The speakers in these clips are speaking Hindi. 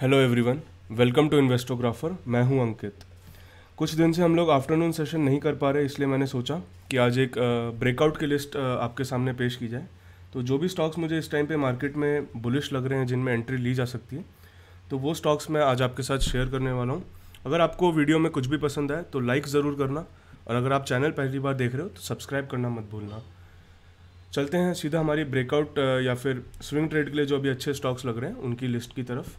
hello everyone welcome to Investographer मैं हूं अंकित कुछ दिन से हम लोग आफ्टरनून सेशन नहीं कर पा रहे इसलिए मैंने सोचा कि आज एक ब्रेकआउट की लिस्ट आपके सामने पेश की जाए तो जो भी स्टॉक्स मुझे इस टाइम पे मार्केट में बुलिश लग रहे हैं जिनमें एंट्री ली जा सकती है तो वो स्टॉक्स मैं आज आपके साथ शेयर करने वाला हूँ अगर आपको वीडियो में कुछ भी पसंद आए तो लाइक ज़रूर करना और अगर आप चैनल पहली बार देख रहे हो तो सब्सक्राइब करना मत भूलना चलते हैं सीधा हमारी ब्रेकआउट या फिर स्विंग ट्रेड के लिए जो अभी अच्छे स्टॉक्स लग रहे हैं उनकी लिस्ट की तरफ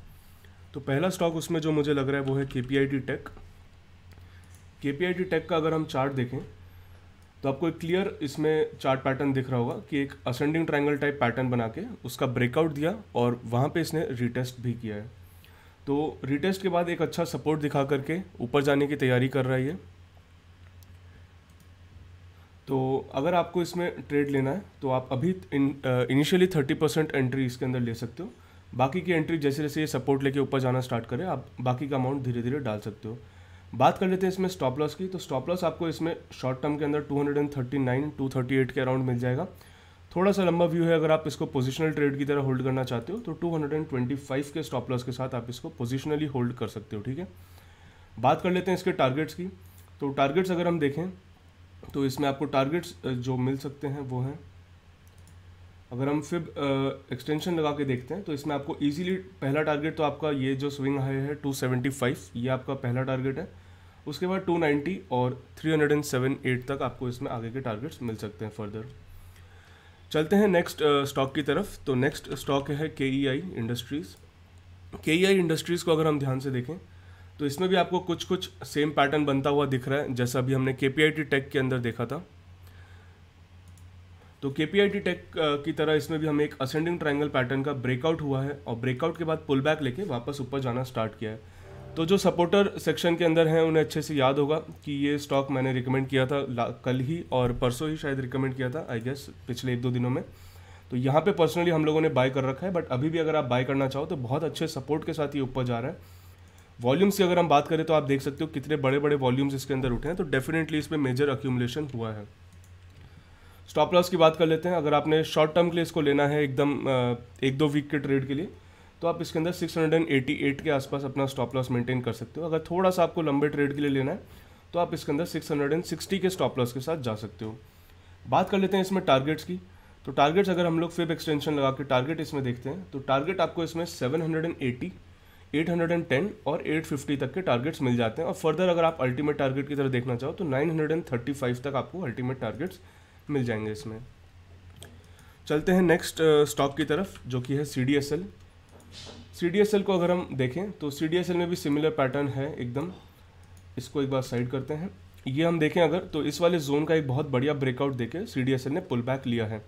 तो पहला स्टॉक उसमें जो मुझे लग रहा है वो है K P I T tech K P I T tech का अगर हम चार्ट देखें तो आपको एक क्लियर इसमें चार्ट पैटर्न दिख रहा होगा कि एक असेंडिंग ट्रायंगल टाइप पैटर्न बना के उसका ब्रेकआउट दिया और वहाँ पे इसने रिटेस्ट भी किया है तो रिटेस्ट के बाद एक अच्छा सपोर्ट दिखा करके ऊपर जाने की तैयारी कर रहा है तो अगर आपको इसमें ट्रेड लेना है तो आप अभी इनिशियली थर्टी परसेंट एंट्री इसके अंदर ले सकते हो बाकी की एंट्री जैसे जैसे ये सपोर्ट लेके ऊपर जाना स्टार्ट करे आप बाकी का अमाउंट धीरे धीरे डाल सकते हो बात कर लेते हैं इसमें स्टॉप लॉस की तो स्टॉप लॉस आपको इसमें शॉर्ट टर्म के अंदर 239, 238 के अराउंड मिल जाएगा थोड़ा सा लंबा व्यू है अगर आप इसको पोजिशनल ट्रेड की तरह होल्ड करना चाहते हो तो 225 के स्टॉप लॉस के साथ आप इसको पोजिशनली होल्ड कर सकते हो ठीक है बात कर लेते हैं इसके टारगेट्स की तो टारगेट्स अगर हम देखें तो इसमें आपको टारगेट्स जो मिल सकते हैं वो हैं अगर हम फिब एक्सटेंशन लगा के देखते हैं तो इसमें आपको इजीली पहला टारगेट तो आपका ये जो स्विंग हाई है 275 ये आपका पहला टारगेट है उसके बाद 290 और 3078 तक आपको इसमें आगे के टारगेट्स मिल सकते हैं फर्दर चलते हैं नेक्स्ट स्टॉक की तरफ तो नेक्स्ट स्टॉक है के इंडस्ट्रीज़ के इंडस्ट्रीज़ को अगर हम ध्यान से देखें तो इसमें भी आपको कुछ कुछ सेम पैटर्न बनता हुआ दिख रहा है जैसा अभी हमने के टेक के अंदर देखा था तो के पी आई टी टेक की तरह इसमें भी हमें एक असेंडिंग ट्राइंगल पैटर्न का ब्रेकआउट हुआ है और ब्रेकआउट के बाद पुल बैक लेके वापस ऊपर जाना स्टार्ट किया है तो जो सपोर्टर सेक्शन के अंदर हैं उन्हें अच्छे से याद होगा कि ये स्टॉक मैंने रिकमेंड किया था कल ही और परसों ही शायद रिकमेंड किया था आई गेस पिछले एक दो दिनों में तो यहाँ पे पर्सनली हम लोगों ने बाय कर रखा है बट अभी भी अगर आप बाय करना चाहो तो बहुत अच्छे सपोर्ट के साथ ये ऊपर जा रहा है वॉल्यूम्स की अगर हम बात करें तो आप देख सकते हो कितने बड़े बड़े वॉल्यूम्स इसके अंदर उठे हैं तो डेफिनेटली इसमें मेजर अक्यूमलेशन हुआ है स्टॉप लॉस की बात कर लेते हैं अगर आपने शॉर्ट टर्म के लिए इसको लेना है एकदम एक दो वीक के ट्रेड के लिए तो आप इसके अंदर 688 के आसपास अपना स्टॉप लॉस मेंटेन कर सकते हो अगर थोड़ा सा आपको लंबे ट्रेड के लिए लेना है तो आप इसके अंदर 660 के स्टॉप लॉस के साथ जा सकते हो बात कर लेते हैं इसमें टारगेट्स की तो टारगेट्स अगर हम लोग फिब एक्सटेंशन लगा के टारगेट इसमें देखते हैं तो टारगेट आपको इसमें 780 810 और 850 तक के टारगेट्स मिल जाते हैं और फर्दर अगर आप अल्टीमेट टारगेट की तरह देखना चाहो तो 935 तक आपको अल्टीमेट टारगेट्स मिल जाएंगे इसमें चलते हैं नेक्स्ट स्टॉक uh, की तरफ जो कि है C D S L C D S L को अगर हम देखें तो सी डी एस एल में भी सिमिलर पैटर्न है एकदम इसको एक बार साइड करते हैं ये हम देखें अगर तो इस वाले जोन का एक बहुत बढ़िया ब्रेकआउट देखे सी डी एस एल ने पुल बैक लिया है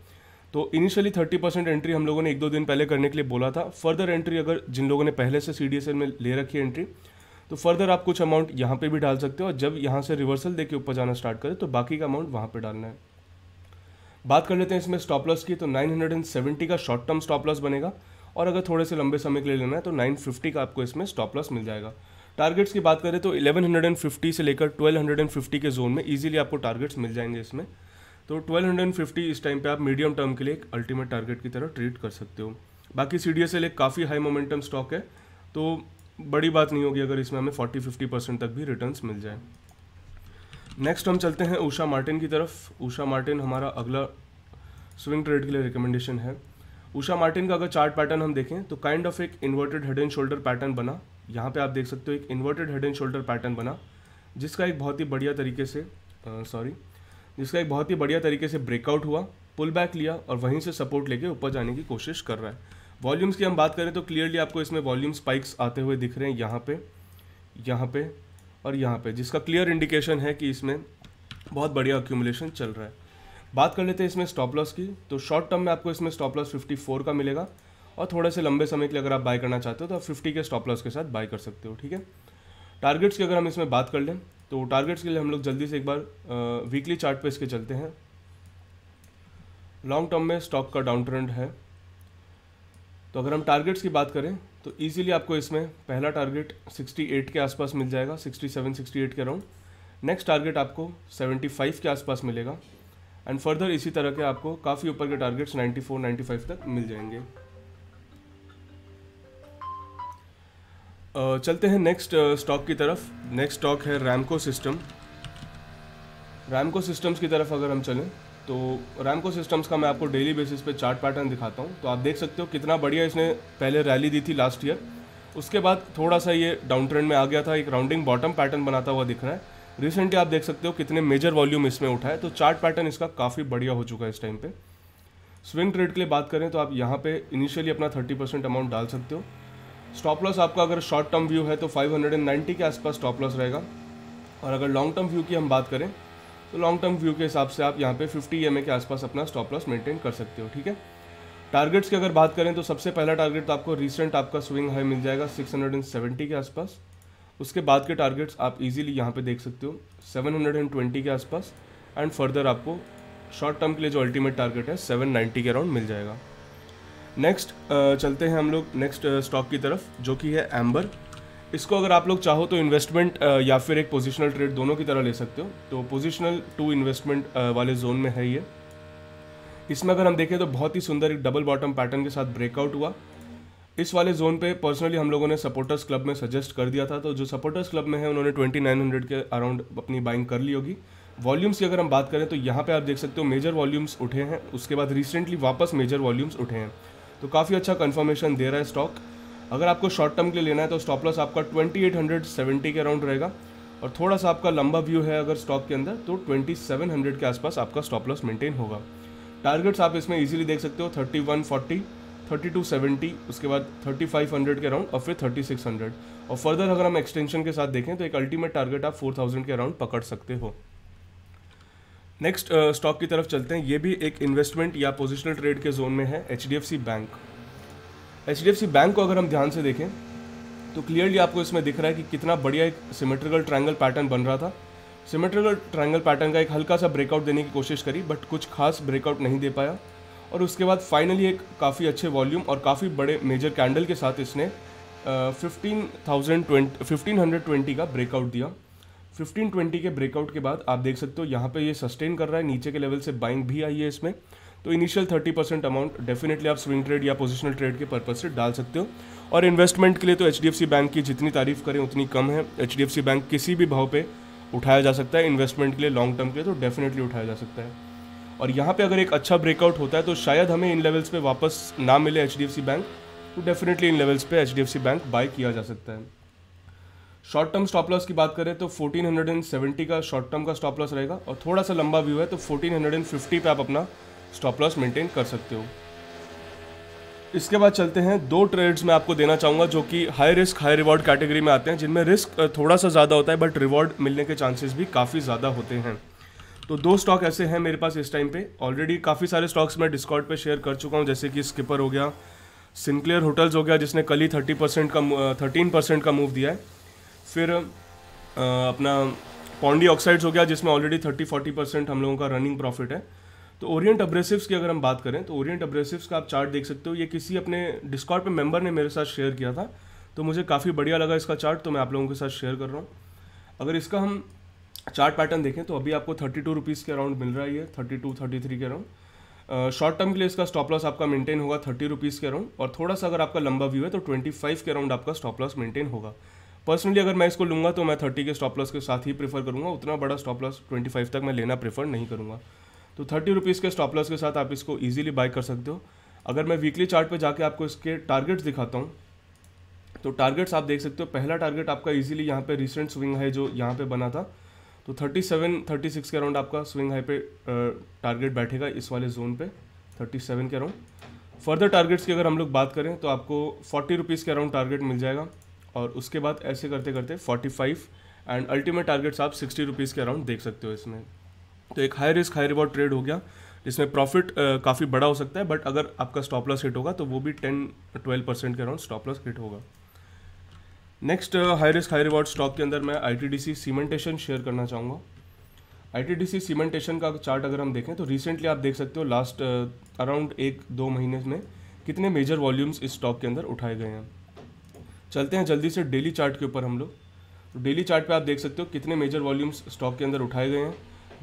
तो इनिशियली थर्टी परसेंट एंट्री हम लोगों ने एक दो दिन पहले करने के लिए बोला था फर्दर एंट्री अगर जिन लोगों ने पहले से सी डी एस एल में ले रखी है एंट्री तो फर्दर आप कुछ अमाउंट यहाँ पे भी डाल सकते हो और जब यहाँ से रिवर्सल दे के ऊपर जाना स्टार्ट करें तो बाकी का अमाउंट वहाँ पे डालना है बात कर लेते हैं इसमें स्टॉप लॉस की तो 970 का शॉर्ट टर्म स्टॉप लॉस बनेगा और अगर थोड़े से लंबे समय के लिए लेना है तो 950 का आपको इसमें स्टॉप लॉस मिल जाएगा टारगेट्स की बात करें तो 1150 से लेकर 1250 के जोन में ईजिली आपको टारगेट्स मिल जाएंगे इसमें तो 1250 इस टाइम पे आप मीडियम टर्म के लिए एक अल्टीमेट टारगेट की तरह ट्रीट कर सकते हो बाकी सी डी एक काफ़ी हाई मोमेंटम स्टॉक है तो बड़ी बात नहीं होगी अगर इसमें हमें फोर्टी फिफ्टी परसेंट तक भी रिटर्न मिल जाए नेक्स्ट हम चलते हैं उषा मार्टिन की तरफ उषा मार्टिन हमारा अगला स्विंग ट्रेड के लिए रिकमेंडेशन है उषा मार्टिन का अगर चार्ट पैटर्न हम देखें तो काइंड ऑफ एक inverted head and shoulder pattern बना यहाँ पे आप देख सकते हो एक inverted head and shoulder pattern बना जिसका एक बहुत ही बढ़िया तरीके से सॉरी जिसका एक बहुत ही बढ़िया तरीके से ब्रेकआउट हुआ पुल बैक लिया और वहीं से सपोर्ट लेके ऊपर जाने की कोशिश कर रहा है वॉल्यूम्स की हम बात करें तो क्लियरली आपको इसमें वॉल्यूम स्पाइक्स आते हुए दिख रहे हैं यहाँ पे यहाँ पे और यहाँ पे जिसका क्लियर इंडिकेशन है कि इसमें बहुत बढ़िया अक्यूमुलेशन चल रहा है बात कर लेते हैं इसमें स्टॉप लॉस की तो शॉर्ट टर्म में आपको इसमें स्टॉप लॉस 54 का मिलेगा और थोड़े से लंबे समय के लिए अगर आप बाय करना चाहते हो तो आप फिफ्टी के स्टॉप लॉस के साथ बाय कर सकते हो ठीक है टारगेट्स की अगर हम इसमें बात कर लें तो टारगेट्स के लिए हम लोग जल्दी से एक बार वीकली चार्ट पे इसके चलते हैं लॉन्ग टर्म में स्टॉक का डाउन ट्रेंड है तो अगर हम टारगेट्स की बात करें तो ईजिली आपको इसमें पहला टारगेट 68 के आसपास मिल जाएगा 67 68 के अराउंड नेक्स्ट टारगेट आपको 75 के आसपास मिलेगा एंड फर्दर इसी तरह के आपको काफ़ी ऊपर के टारगेट्स 94 95 तक मिल जाएंगे चलते हैं नेक्स्ट स्टॉक की तरफ नेक्स्ट स्टॉक है रैमको सिस्टम रैमको सिस्टम्स की तरफ अगर हम चलें तो रैमको सिस्टम्स का मैं आपको डेली बेसिस पे चार्ट पैटर्न दिखाता हूँ तो आप देख सकते हो कितना बढ़िया इसने पहले रैली दी थी लास्ट ईयर उसके बाद थोड़ा सा ये डाउन ट्रेंड में आ गया था एक राउंडिंग बॉटम पैटर्न बनाता हुआ दिख रहा है रिसेंटली आप देख सकते हो कितने मेजर वॉल्यूम इसमें उठा है तो चार्ट पैटर्न इसका काफ़ी बढ़िया हो चुका है इस टाइम पर स्विंग ट्रेड के लिए बात करें तो आप यहाँ पर इनिशियली अपना थर्टी परसेंट अमाउंट डाल सकते हो स्टॉप लॉस आपका अगर शॉर्ट टर्म व्यू है तो फाइव के आसपास स्टॉप लॉस रहेगा और अगर लॉन्ग टर्म व्यू की हम बात करें तो लॉन्ग टर्म व्यू के हिसाब से आप यहाँ पे 50 एम के आसपास अपना स्टॉप लॉस मेंटेन कर सकते हो ठीक है टारगेट्स की अगर बात करें तो सबसे पहला टारगेट तो आपको रिसेंट आपका स्विंग हाई मिल जाएगा 670 के आसपास उसके बाद के टारगेट्स आप इजीली यहाँ पे देख सकते हो 720 के आसपास एंड फर्दर आपको शॉर्ट टर्म के लिए जो अल्टीमेट टारगेट है सेवन के अराउंड मिल जाएगा नेक्स्ट चलते हैं हम लोग नेक्स्ट स्टॉक की तरफ जो कि है एम्बर इसको अगर आप लोग चाहो तो इन्वेस्टमेंट या फिर एक पोजिशनल ट्रेड दोनों की तरह ले सकते हो तो पोजिशनल टू इन्वेस्टमेंट वाले जोन में है ये इसमें अगर हम देखें तो बहुत ही सुंदर एक डबल बॉटम पैटर्न के साथ ब्रेकआउट हुआ इस वाले जोन पे पर्सनली हम लोगों ने सपोर्टर्स क्लब में सजेस्ट कर दिया था तो जो सपोर्टर्स क्लब में है उन्होंने 2900 के अराउंड अपनी बाइंग कर ली होगी वॉल्यूम्स की अगर हम बात करें तो यहाँ पे आप देख सकते हो मेजर वॉल्यूम्स उठे हैं उसके बाद रिसेंटली वापस मेजर वॉल्यूम्स उठे हैं तो काफ़ी अच्छा कन्फर्मेशन दे रहा है स्टॉक अगर आपको शॉर्ट टर्म के लिए लेना है तो स्टॉप लॉस आपका 2870 के अराउंड रहेगा और थोड़ा सा आपका लंबा व्यू है अगर स्टॉक के अंदर तो 2700 के आसपास आपका स्टॉप लॉस मेंटेन होगा टारगेट्स आप इसमें इजीली देख सकते हो 3140 3270 उसके बाद 3500 के अराउंड और फिर 3600 और फर्दर अगर हम एक्सटेंशन के साथ देखें तो एक अल्टीमेट टारगेट आप थाउजेंड के अराउंड पकड़ सकते हो नेक्स्ट स्टॉक uh, की तरफ चलते हैं ये भी एक इन्वेस्टमेंट या पोजिशनल ट्रेड के जोन में है H bank H D bank को अगर हम ध्यान से देखें तो क्लियरली आपको इसमें दिख रहा है कि कितना बढ़िया एक सिमेट्रिकल ट्रायंगल पैटर्न बन रहा था सिमेट्रिकल ट्रायंगल पैटर्न का एक हल्का सा ब्रेकआउट देने की कोशिश करी बट कुछ खास ब्रेकआउट नहीं दे पाया और उसके बाद फाइनली एक काफ़ी अच्छे वॉल्यूम और काफ़ी बड़े मेजर कैंडल के साथ इसने fifteen thousand twenty fifteen hundred twenty का ब्रेकआउट दिया फिफ्टीन ट्वेंटी के ब्रेकआउट के बाद आप देख सकते हो यहाँ पे ये सस्टेन कर रहा है नीचे के लेवल से बाइंग भी आई है इसमें तो इनिशियल 30 परसेंट अमाउंट डेफिनेटली आप स्विंग ट्रेड या पोजिशनल ट्रेड के पर्पज से डाल सकते हो और इन्वेस्टमेंट के लिए तो एच बैंक की जितनी तारीफ करें उतनी कम है एच बैंक किसी भी भाव पर उठाया जा सकता है इन्वेस्टमेंट के लिए लॉन्ग टर्म के लिए तो डेफिनेटली उठाया जा सकता है और यहाँ पे अगर एक अच्छा ब्रेकआउट होता है तो शायद हमें इन लेवल्स पे वापस ना मिले एच बैंक तो डेफिनेटली इन लेवल्स पे एच बैंक बाय किया जा सकता है शॉर्ट टर्म स्टॉप लॉस की बात करें तो 1470 का शॉर्ट टर्म का स्टॉप लॉस रहेगा और थोड़ा सा लंबा व्यू है तो 1450 पे आप अपना स्टॉप लॉस मेंटेन कर सकते हो इसके बाद चलते हैं दो ट्रेड्स मैं आपको देना चाहूँगा जो कि high risk high reward category में आते हैं जिनमें रिस्क थोड़ा सा ज़्यादा होता है बट रिवॉर्ड मिलने के चांसेस भी काफ़ी ज़्यादा होते हैं तो दो स्टॉक ऐसे हैं मेरे पास इस टाइम पे ऑलरेडी काफ़ी सारे स्टॉक्स मैं डिस्काउंट पे शेयर कर चुका हूँ जैसे कि स्किपर हो गया सिंक्लियर होटल्स हो गया जिसने कल ही थर्टी परसेंट का थर्टीन परसेंट का मूव दिया है फिर आ, अपना पौंडी ऑक्साइड्स हो गया जिसमें ऑलरेडी थर्टी फोर्टी परसेंट हम लोगों का रनिंग प्रॉफिट है तो ओरिएंट अब्रेसिव्स की अगर हम बात करें तो ओरिएंट अब्रेसिव्स का आप चार्ट देख सकते हो ये किसी अपने डिस्कॉर्ड पे मेंबर ने मेरे साथ शेयर किया था तो मुझे काफ़ी बढ़िया लगा इसका चार्ट तो मैं आप लोगों के साथ शेयर कर रहा हूँ अगर इसका हम चार्ट पैटर्न देखें तो अभी आपको थर्टी टू के अराउंड मिल रहा है थर्टी टू थर्टी थ्री के अराउंड शॉर्ट टर्म के लिए इसका स्टॉप लॉस आपका मेंटेन होगा थर्टी रुपीज़ के अराउंड और थोड़ा सा अगर आपका लंबा व्यू है तो ट्वेंटी फाइव के अराउंड आपका स्टॉप लॉस मेंटेन होगा पर्सनली अगर मैं इसको लूँगा तो मैं थर्टी के स्टॉप लॉस के साथ ही प्रेफर करूँगा उतना बड़ा स्टॉप लॉस ट्वेंटी फाइव तक मैं लेना प्रेफर नहीं करूँगा तो थर्टी रुपीज़ के स्टॉप लॉस के साथ आप इसको ईजिली बाय कर सकते हो अगर मैं वीकली चार्ट पे जाके आपको इसके टारगेट्स दिखाता हूँ तो टारगेट्स आप देख सकते हो पहला टारगेट आपका इजीली यहाँ पे रिसेंट स्विंग हाई जो यहाँ पे बना था तो 37 36 के अराउंड आपका स्विंग हाई पे टारगेट बैठेगा इस वाले जोन पे थर्टी के अराउंड फर्दर टारगेट्स की अगर हम लोग बात करें तो आपको फोर्टी रुपीज़ के अराउंड टारगेट मिल जाएगा और उसके बाद ऐसे करते करते forty five and ultimate targets आप सिक्सटी रुपीज़ के अराउंड देख सकते हो इसमें तो एक high risk high reward trade हो गया जिसमें प्रॉफिट काफ़ी बड़ा हो सकता है बट अगर आपका स्टॉप लॉस हिट होगा तो वो भी टेन ट्वेल्व परसेंट के अराउंड स्टॉप लॉस हिट होगा next high risk high reward stock के अंदर मैं आई सीमेंटेशन शेयर करना चाहूँगा आई सीमेंटेशन का चार्ट अगर हम देखें तो रिसेंटली आप देख सकते हो लास्ट अराउंड एक दो महीने में कितने मेजर वॉल्यूम्स इस स्टॉक के अंदर उठाए गए हैं चलते हैं जल्दी से डेली चार्ट के ऊपर हम लोग डेली तो चार्ट पे आप देख सकते हो कितने मेजर वॉल्यूम्स स्टॉक के अंदर उठाए गए हैं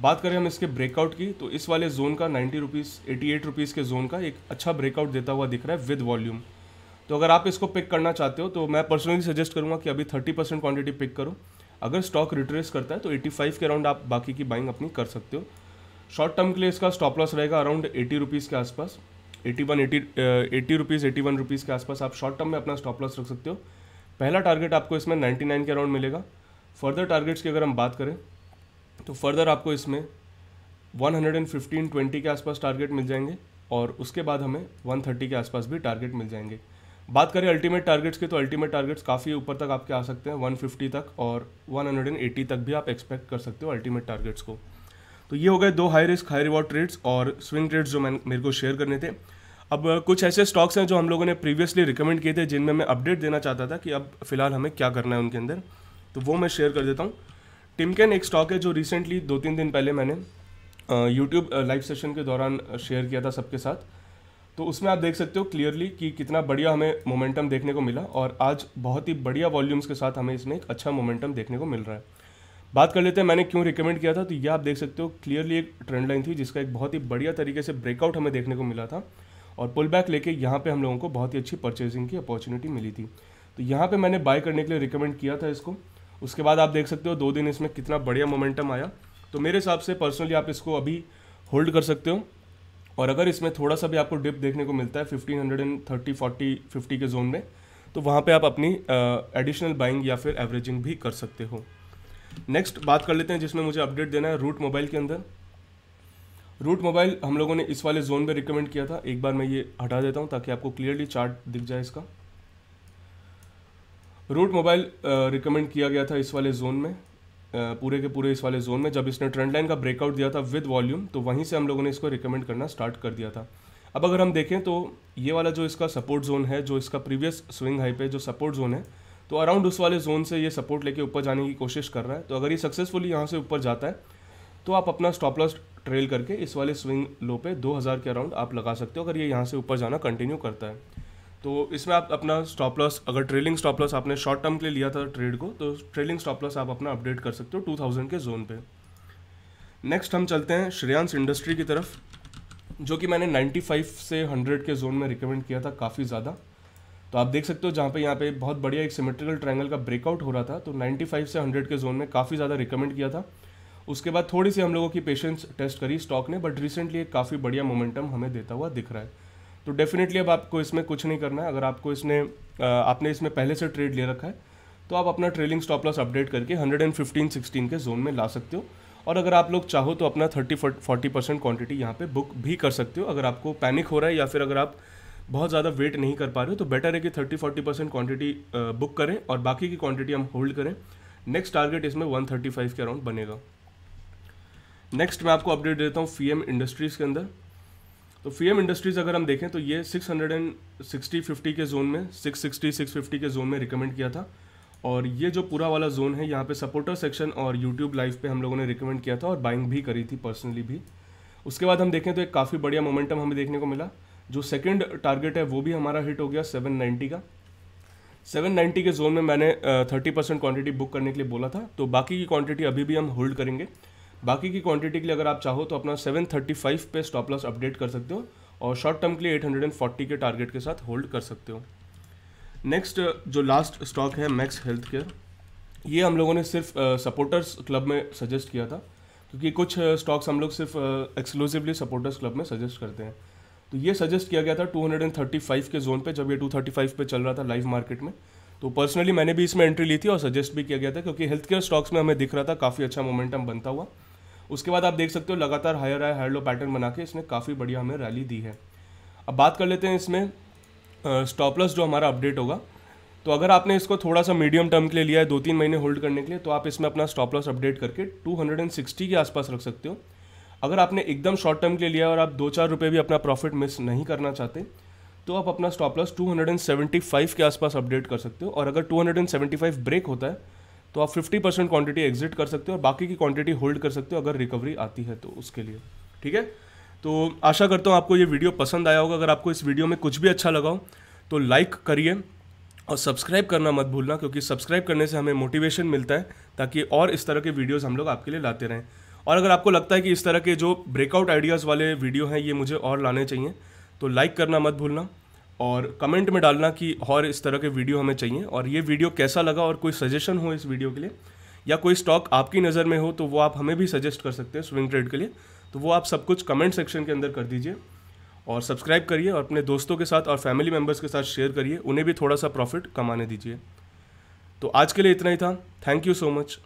बात करें हम इसके ब्रेकआउट की तो इस वाले जोन का ninety rupees eighty eight rupees के जोन का एक अच्छा ब्रेकआउट देता हुआ दिख रहा है विद वॉल्यूम तो अगर आप इसको पिक करना चाहते हो तो मैं पर्सनली सजेस्ट करूँगा कि अभी थर्टी परसेंट क्वान्टिटी पिक करो अगर स्टॉक रिट्रेस करता है तो एटी फाइव के अराउंड आप बाकी की बाइंग अपनी कर सकते हो शॉर्ट टर्म के लिए इसका स्टॉप लॉस रहेगा अराउंड एटी रुपीज़ के आसपास eighty one eighty eighty rupees eighty one rupees के आसपास आप शॉर्ट टर्म में अपना स्टॉप लॉस रख सकते हो पहला टारगेट आपको इसमें नाइन्टी नाइन के अराउंड मिलेगा फर्दर टारगेट्स की अगर हम बात करें तो फर्दर आपको इसमें 115 20 के आसपास टारगेट मिल जाएंगे और उसके बाद हमें 130 के आसपास भी टारगेट मिल जाएंगे बात करें अल्टीमेट टारगेट्स की तो अल्टीमेट टारगेट्स काफ़ी ऊपर तक आपके आ सकते हैं 150 तक और 180 तक भी आप एक्सपेक्ट कर सकते हो अल्टीमेट टारगेट्स को तो ये हो गए दो high risk high reward trades और स्विंग ट्रेड्स जो मैं मेरे को शेयर करने थे अब कुछ ऐसे स्टॉक्स हैं जो हम लोगों ने प्रीवियसली रिकमेंड किए थे जिनमें मैं अपडेट देना चाहता था कि अब फिलहाल हमें क्या करना है उनके अंदर तो वो मैं शेयर कर देता हूँ टिमकेन एक स्टॉक है जो रिसेंटली दो तीन दिन पहले मैंने यूट्यूब लाइव सेशन के दौरान शेयर किया था सबके साथ तो उसमें आप देख सकते हो क्लियरली कि कितना बढ़िया हमें मोमेंटम देखने को मिला और आज बहुत ही बढ़िया वॉल्यूम्स के साथ हमें इसमें एक अच्छा मोमेंटम देखने को मिल रहा है बात कर लेते हैं मैंने क्यों रिकमेंड किया था तो ये आप देख सकते हो क्लियरली एक ट्रेंड लाइन थी जिसका एक बहुत ही बढ़िया तरीके से ब्रेकआउट हमें देखने को मिला था और पुल बैक लेके यहाँ पे हम लोगों को बहुत ही अच्छी परचेजिंग की अपॉर्चुनिटी मिली थी तो यहाँ पे मैंने बाय करने के लिए रिकमेंड किया था इसको उसके बाद आप देख सकते हो दो दिन इसमें कितना बढ़िया मोमेंटम आया तो मेरे हिसाब से पर्सनली आप इसको अभी होल्ड कर सकते हो और अगर इसमें थोड़ा सा भी आपको डिप देखने को मिलता है fifteen hundred and thirty forty fifty के जोन में तो वहाँ पे आप अपनी एडिशनल बाइंग या फिर एवरेजिंग भी कर सकते हो नेक्स्ट बात कर लेते हैं जिसमें मुझे अपडेट देना है रूट मोबाइल के अंदर रूट मोबाइल हम लोगों ने इस वाले जोन में रिकमेंड किया था एक बार मैं ये हटा देता हूँ ताकि आपको क्लियरली चार्ट दिख जाए इसका रूट मोबाइल रिकमेंड किया गया था इस वाले जोन में पूरे के पूरे इस वाले जोन में जब इसने ट्रेंड लाइन का ब्रेकआउट दिया था विद वॉल्यूम तो वहीं से हम लोगों ने इसको रिकमेंड करना स्टार्ट कर दिया था अब अगर हम देखें तो ये वाला जो इसका सपोर्ट जोन है जो इसका प्रीवियस स्विंग हाई पे जो सपोर्ट जोन है तो अराउंड उस वाले जोन से ये सपोर्ट लेके ऊपर जाने की कोशिश कर रहा है तो अगर ये सक्सेसफुली यहाँ से ऊपर जाता है तो आप अपना स्टॉप लॉस ट्रेल करके इस वाले स्विंग लो पे 2000 के अराउंड आप लगा सकते हो अगर ये यहाँ से ऊपर जाना कंटिन्यू करता है तो इसमें आप अपना स्टॉप लॉस अगर ट्रेलिंग स्टॉप लॉस आपने शॉर्ट टर्म के लिए लिया था ट्रेड को तो ट्रेलिंग स्टॉप लॉस आप अपना अपडेट कर सकते हो 2000 के जोन पे नेक्स्ट हम चलते हैं श्रेयांश इंडस्ट्री की तरफ जो कि मैंने 95 से 100 के जोन में रिकमेंड किया था काफ़ी ज़्यादा तो आप देख सकते हो जहाँ पे यहाँ पे बहुत बढ़िया एक सिमेट्रिकल ट्रायंगल का ब्रेकआउट हो रहा था तो 95 से 100 के जोन में काफ़ी ज़्यादा रिकमेंड किया था उसके बाद थोड़ी सी हम लोगों की पेशेंस टेस्ट करी स्टॉक ने बट रिसेंटली एक काफ़ी बढ़िया मोमेंटम हमें देता हुआ दिख रहा है तो डेफिनेटली अब आपको इसमें कुछ नहीं करना है अगर आपको इसने आपने इसमें पहले से ट्रेड ले रखा है तो आप अपना ट्रेलिंग स्टॉप लॉस अपडेट करके हंड्रेड एंड फिफ्टीन सिक्सटीन के जोन में ला सकते हो और अगर आप लोग चाहो तो अपना थर्टी फोर्टी परसेंट क्वान्टिटी यहाँ पर बुक भी कर सकते हो अगर आपको पैनिक हो रहा है या फिर अगर आप बहुत ज़्यादा वेट नहीं कर पा रहे हो तो बेटर है कि thirty forty percent quantity book करें और बाकी की क्वान्टिटी हम होल्ड करें नेक्स्ट टारगेट इसमें वन थर्टी फाइव के अराउंड बनेगा नेक्स्ट मैं आपको अपडेट देता हूँ फी एम इंडस्ट्रीज़ के अंदर तो फीएम इंडस्ट्रीज़ अगर हम देखें तो ये 660 50 के जोन में 660 650 के जोन में रिकमेंड किया था और ये जो पूरा वाला जोन है यहाँ पे सपोर्टर सेक्शन और यूट्यूब लाइव पे हम लोगों ने रिकमेंड किया था और बाइंग भी करी थी पर्सनली भी उसके बाद हम देखें तो एक काफ़ी बढ़िया मोमेंटम हमें देखने को मिला जो सेकेंड टारगेट है वो भी हमारा हिट हो गया नाइन्टी का नाइन्टी के जोन में मैंने थर्टी परसेंट क्वान्टिटी बुक करने के लिए बोला था तो बाकी की क्वान्टिटी अभी भी हम होल्ड करेंगे बाकी की क्वांटिटी के लिए अगर आप चाहो तो अपना 735 पे स्टॉप लॉस अपडेट कर सकते हो और शॉर्ट टर्म के लिए 840 के टारगेट के साथ होल्ड कर सकते हो नेक्स्ट uh, जो लास्ट स्टॉक है मैक्स हेल्थ केयर ये हम लोगों ने सिर्फ सपोर्टर्स uh, क्लब में सजेस्ट किया था क्योंकि कुछ स्टॉक्स uh, हम लोग सिर्फ एक्सक्लूसिवली सपोर्टर्स क्लब में सजेस्ट करते हैं तो ये सजेस्ट किया गया था 235 के जोन पे जब ये 235 पे चल रहा था लाइव मार्केट में तो पर्सनली मैंने भी इसमें एंट्री ली थी और सजेस्ट भी किया गया था क्योंकि हेल्थ केयर स्टॉक्स में हमें दिख रहा था काफ़ी अच्छा मोमेंटम बनता हुआ उसके बाद आप देख सकते हो लगातार higher high higher low pattern बना के इसने काफ़ी बढ़िया हमें रैली दी है अब बात कर लेते हैं इसमें स्टॉपलस जो हमारा अपडेट होगा तो अगर आपने इसको थोड़ा सा मीडियम टर्म के लिए लिया है दो तीन महीने होल्ड करने के लिए तो आप इसमें अपना स्टॉप लॉस अपडेट करके 260 के आसपास रख सकते हो अगर आपने एकदम शॉर्ट टर्म के लिए लिया और आप दो चार रुपये भी अपना प्रॉफिट मिस नहीं करना चाहते तो आप अपना स्टॉप लॉस 275 के आसपास अपडेट कर सकते हो और अगर 275 ब्रेक होता है तो आप 50 परसेंट क्वान्टिटी एग्जिट कर सकते हो और बाकी की क्वांटिटी होल्ड कर सकते हो अगर रिकवरी आती है तो उसके लिए ठीक है तो आशा करता हूँ आपको ये वीडियो पसंद आया होगा अगर आपको इस वीडियो में कुछ भी अच्छा लगा हो तो लाइक करिए और सब्सक्राइब करना मत भूलना क्योंकि सब्सक्राइब करने से हमें मोटिवेशन मिलता है ताकि और इस तरह के वीडियोज़ हम लोग आपके लिए लाते रहें और अगर आपको लगता है कि इस तरह के जो ब्रेकआउट आइडियाज़ वाले वीडियो हैं ये मुझे और लाने चाहिए तो लाइक करना मत भूलना और कमेंट में डालना कि और इस तरह के वीडियो हमें चाहिए और ये वीडियो कैसा लगा और कोई सजेशन हो इस वीडियो के लिए या कोई स्टॉक आपकी नज़र में हो तो वो आप हमें भी सजेस्ट कर सकते हैं स्विंग ट्रेड के लिए तो वो आप सब कुछ कमेंट सेक्शन के अंदर कर दीजिए और सब्सक्राइब करिए और अपने दोस्तों के साथ और फैमिली मेम्बर्स के साथ शेयर करिए उन्हें भी थोड़ा सा प्रॉफिट कमाने दीजिए तो आज के लिए इतना ही था थैंक यू सो मच